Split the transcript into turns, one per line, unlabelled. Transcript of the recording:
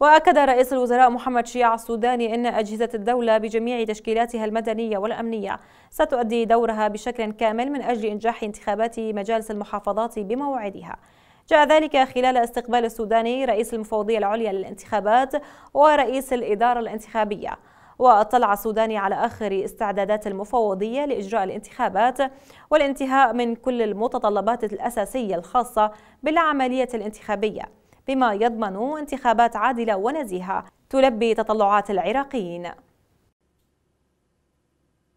وأكد رئيس الوزراء محمد شياع السوداني أن أجهزة الدولة بجميع تشكيلاتها المدنية والأمنية ستؤدي دورها بشكل كامل من أجل إنجاح انتخابات مجالس المحافظات بموعدها جاء ذلك خلال استقبال السوداني رئيس المفوضية العليا للانتخابات ورئيس الإدارة الانتخابية واطلع السوداني على آخر استعدادات المفوضية لإجراء الانتخابات والانتهاء من كل المتطلبات الأساسية الخاصة بالعملية الانتخابية بما يضمن انتخابات عادلة ونزيهة تلبي تطلعات العراقيين